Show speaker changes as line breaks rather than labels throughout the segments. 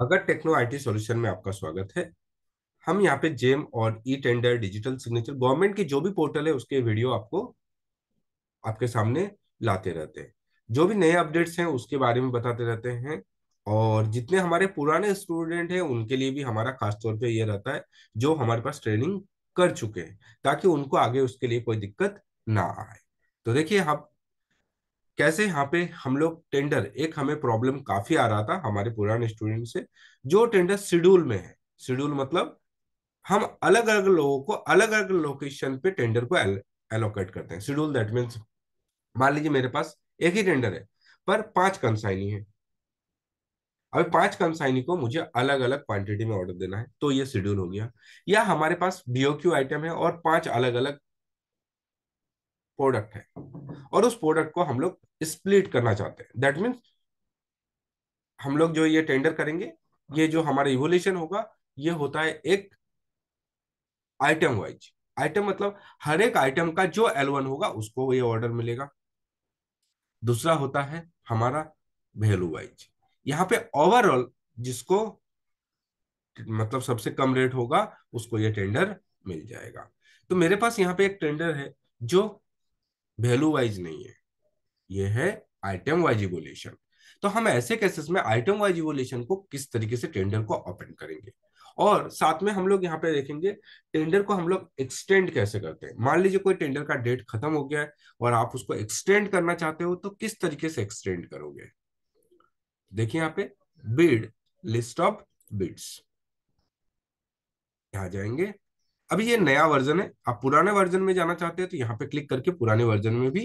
Bhagat techno IT solution में आपका स्वागत है हम यहाँ पे जेम और e tender digital signature government की जो भी पोर्टल है उसके वीडियो आपको आपके सामने लाते रहते हैं जो भी नए अपडेट्स हैं उसके बारे में बताते रहते हैं और जितने हमारे पुराने स्टूडेंट हैं उनके लिए भी हमारा खासतौर पर यह रहता है जो हमारे पास ट्रेनिंग कर चुके हैं ताकि उनको आगे उसके लिए कोई दिक्कत ना आए तो देखिए हम हाँ कैसे यहाँ पे हम लोग टेंडर एक हमें प्रॉब्लम काफी आ रहा था हमारे पुराने स्टूडेंट से जो टेंडर शेड्यूल में है शेड्यूल मतलब हम अलग अलग लोगों को अलग अलग लोकेशन पे टेंडर को एलोकेट करते हैं शेड्यूल दैट मीन्स मान लीजिए मेरे पास एक ही टेंडर है पर पांच कंसाइनी है अभी पांच कंसाइनी को मुझे अलग अलग क्वांटिटी में ऑर्डर देना है तो ये शेड्यूल हो गया या हमारे पास बीओक्यू आइटम है और पांच अलग अलग प्रोडक्ट है और उस प्रोडक्ट को हम लोग स्प्लिट करना चाहते हैं दैट मीन्स हम लोग जो ये टेंडर करेंगे ये जो हमारा इवोल्यूशन होगा ये होता है एक आइटम वाइज आइटम मतलब हर एक आइटम का जो एल वन होगा उसको ये ऑर्डर मिलेगा दूसरा होता है हमारा वैल्यू वाइज यहाँ पे ओवरऑल जिसको मतलब सबसे कम रेट होगा उसको ये टेंडर मिल जाएगा तो मेरे पास यहाँ पे एक टेंडर है जो वैल्यू वाइज नहीं है ये है आइटम वाइज इवोल्यूशन तो हम ऐसे केसेस में आइटम वाइज इवोल्यूशन को किस तरीके से टेंडर को ओपन करेंगे और साथ में हम लोग यहाँ पे देखेंगे टेंडर को हम लोग एक्सटेंड कैसे करते हैं मान लीजिए कोई टेंडर का डेट खत्म हो गया है और आप उसको एक्सटेंड करना चाहते हो तो किस तरीके से एक्सटेंड करोगे देखिए यहाँ पे बीड लिस्ट ऑफ बिड्स यहाँ जाएंगे अभी ये नया वर्जन है आप पुराने वर्जन में जाना चाहते हैं तो यहाँ पे क्लिक करके पुराने वर्जन में भी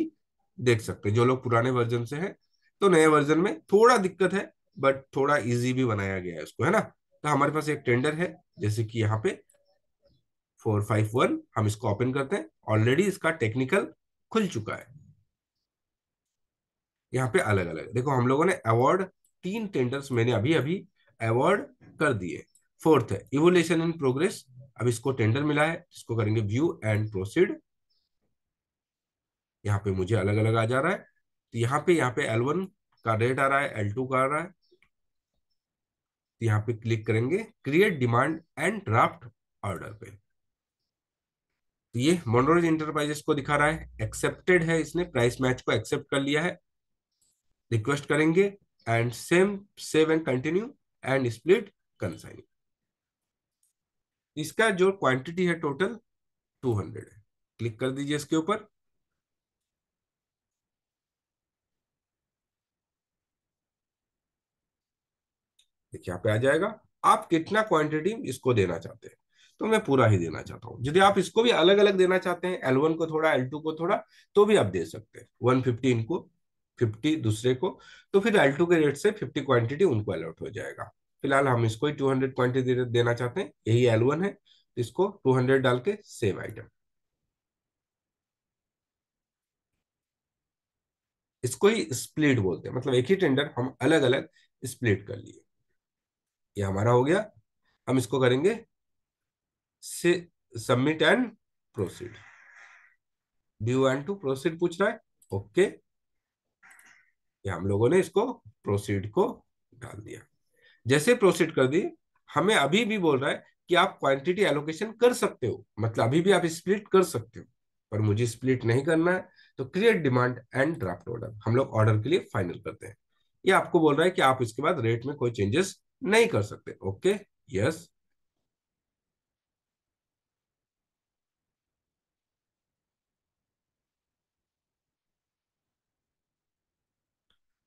देख सकते हैं जो लोग पुराने वर्जन से हैं तो नए वर्जन में थोड़ा दिक्कत है बट थोड़ा इजी भी बनाया गया है उसको है ना तो हमारे पास एक टेंडर है जैसे कि यहाँ पे फोर फाइव वन हम इसको ओपन करते हैं ऑलरेडी इसका टेक्निकल खुल चुका है यहाँ पे अलग अलग देखो हम लोगों ने अवार्ड तीन टेंडर्स मैंने अभी अभी अवार्ड कर दिए फोर्थ है इवोल्यूशन इन प्रोग्रेस अब इसको टेंडर मिला है इसको करेंगे व्यू एंड प्रोसीड यहाँ पे मुझे अलग अलग आ जा रहा है तो यहाँ पे यहाँ पे एल वन का रेट आ रहा है एल टू का आ रहा है तो यहाँ पे क्लिक करेंगे create demand and draft order पे तो ये मोनोरेज इंटरप्राइजेस को दिखा रहा है एक्सेप्टेड है इसने प्राइस मैच को एक्सेप्ट कर लिया है रिक्वेस्ट करेंगे and same save and continue and split consign इसका जो क्वांटिटी है टोटल 200 है क्लिक कर दीजिए इसके ऊपर देखिए पे आ जाएगा आप कितना क्वांटिटी इसको देना चाहते हैं तो मैं पूरा ही देना चाहता हूं यदि आप इसको भी अलग अलग देना चाहते हैं एल वन को थोड़ा एल टू को थोड़ा तो भी आप दे सकते हैं वन फिफ्टी इनको फिफ्टी दूसरे को तो फिर एल टू के रेट से फिफ्टी क्वांटिटी उनको अलॉट हो जाएगा फिलहाल हम इसको ही 200 पॉइंट देना चाहते हैं यही वन है इसको 200 डाल के सेम आइटम इसको ही स्प्लिट बोलते हैं मतलब एक ही टेंडर हम अलग अलग स्प्लिट कर लिए ये हमारा हो गया हम इसको करेंगे से submit and proceed do and to proceed पूछ रहा है ओके okay. ये हम लोगों ने इसको प्रोसीड को डाल दिया जैसे प्रोसीड कर दिए हमें अभी भी बोल रहा है कि आप क्वांटिटी एलोकेशन कर सकते हो मतलब अभी भी आप स्प्लिट कर सकते हो पर मुझे स्प्लिट नहीं करना है तो create demand and draft order हम लोग ऑर्डर के लिए फाइनल करते हैं ये आपको बोल रहा है कि आप इसके बाद रेट में कोई चेंजेस नहीं कर सकते ओके यस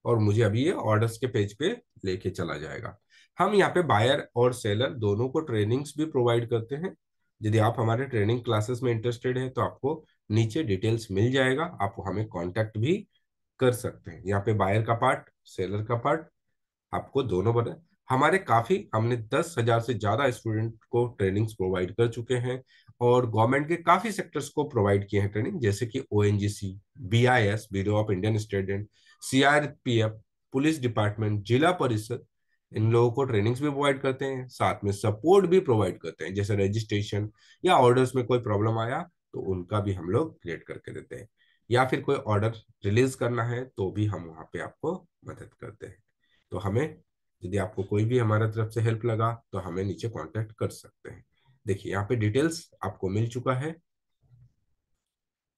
और मुझे अभी ये ऑर्डर्स के पेज पे लेके चला जाएगा हम यहाँ पे बायर और सेलर दोनों को ट्रेनिंग्स भी प्रोवाइड करते हैं यदि आप हमारे ट्रेनिंग क्लासेस में इंटरेस्टेड है तो आपको नीचे डिटेल्स मिल जाएगा आप हमें कांटेक्ट भी कर सकते हैं यहाँ पे बायर का पार्ट सेलर का पार्ट आपको दोनों बना हमारे काफी हमने दस हजार से ज्यादा स्टूडेंट को ट्रेनिंग्स प्रोवाइड कर चुके हैं और गवर्नमेंट के काफी सेक्टर्स को प्रोवाइड किए हैं ट्रेनिंग जैसे कि O N B I S bureau of Indian standard C R P F police department जिला परिषद इन लोगों को ट्रेनिंग्स भी प्रोवाइड करते हैं साथ में सपोर्ट भी प्रोवाइड करते हैं जैसे रजिस्ट्रेशन या ऑर्डर्स में कोई प्रॉब्लम आया तो उनका भी हम लोग क्रिएट करके देते हैं या फिर कोई ऑर्डर रिलीज करना है तो भी हम वहाँ पे आपको मदद करते हैं तो हमें यदि आपको कोई भी हमारे तरफ से हेल्प लगा तो हमें नीचे कॉन्टेक्ट कर सकते हैं देखिए यहाँ पे डिटेल्स आपको मिल चुका है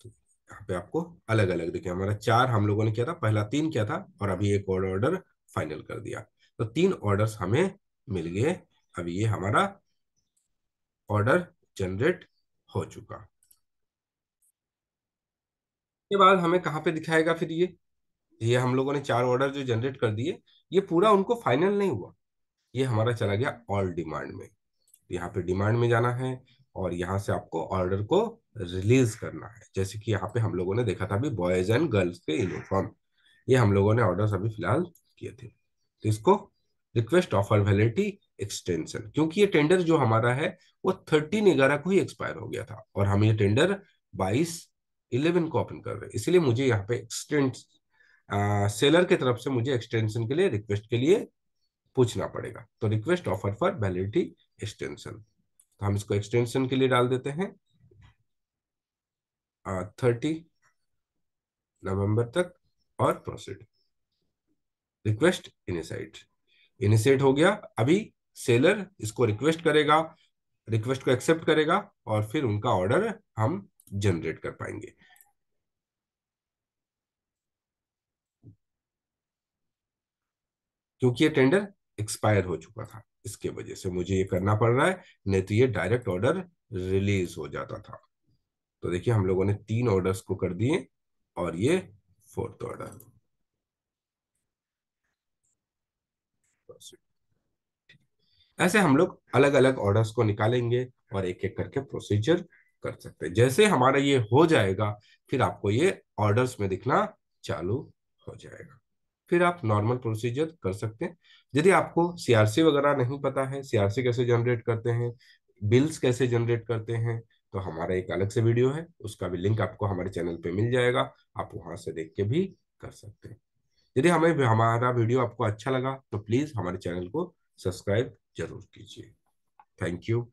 तो यहाँ पे आपको अलग अलग देखिए हमारा चार हम लोगों ने किया था पहला तीन किया था और अभी एक और ऑर्डर फाइनल कर दिया तो तीन ऑर्डर्स हमें मिल गए अब ये हमारा ऑर्डर जनरेट हो चुका के बाद हमें कहां पे दिखाएगा फिर ये ये हम लोगों ने चार ऑर्डर जो जनरेट कर दिए ये पूरा उनको फाइनल नहीं हुआ ये हमारा चला गया ऑल डिमांड में यहाँ पे डिमांड में जाना है और यहाँ से आपको ऑर्डर को रिलीज करना है जैसे कि यहाँ पे हम लोगों ने देखा था अभी बॉयज एंड गर्ल्स के यूनिफॉर्म ये हम लोगों ने ऑर्डर अभी फिलहाल किए थे इसको रिक्वेस्ट ऑफर वैलिडिटी एक्सटेंशन क्योंकि ये टेंडर जो हमारा है वो थर्टीन ग्यारह को ही एक्सपायर हो गया था और हम ये टेंडर बाईस इलेवन को ओपन कर रहे हैं इसलिए मुझे यहाँ पे एक्सटेंड सेलर की तरफ से मुझे एक्सटेंशन के लिए रिक्वेस्ट के लिए पूछना पड़ेगा तो request offer for validity extension तो हम इसको एक्सटेंशन के लिए डाल देते हैं थर्टी नवंबर तक और प्रोसीड रिक्वेस्ट इनिसाइट इनिशिएट हो गया अभी सेलर इसको रिक्वेस्ट करेगा रिक्वेस्ट को एक्सेप्ट करेगा और फिर उनका ऑर्डर हम जनरेट कर पाएंगे क्योंकि ये टेंडर एक्सपायर हो चुका था इसके वजह से मुझे ये करना पड़ रहा है नहीं तो ये डायरेक्ट ऑर्डर रिलीज हो जाता था तो देखिए हम लोगों ने तीन ऑर्डर्स को कर दिए और ये फोर्थ ऑर्डर ऐसे हम लोग अलग अलग ऑर्डर्स को निकालेंगे और एक एक करके प्रोसीजर कर सकते हैं जैसे हमारा ये हो जाएगा फिर आपको ये ऑर्डर्स में दिखना चालू हो जाएगा फिर आप नॉर्मल प्रोसीजर कर सकते हैं यदि आपको सीआरसी वगैरह नहीं पता है सीआरसी कैसे जनरेट करते हैं बिल्स कैसे जनरेट करते हैं तो हमारा एक अलग से वीडियो है उसका भी लिंक आपको हमारे चैनल पे मिल जाएगा आप वहां से देख के भी कर सकते हैं यदि हमें हमारा वीडियो आपको अच्छा लगा तो प्लीज़ हमारे चैनल को सब्सक्राइब जरूर कीजिए थैंक यू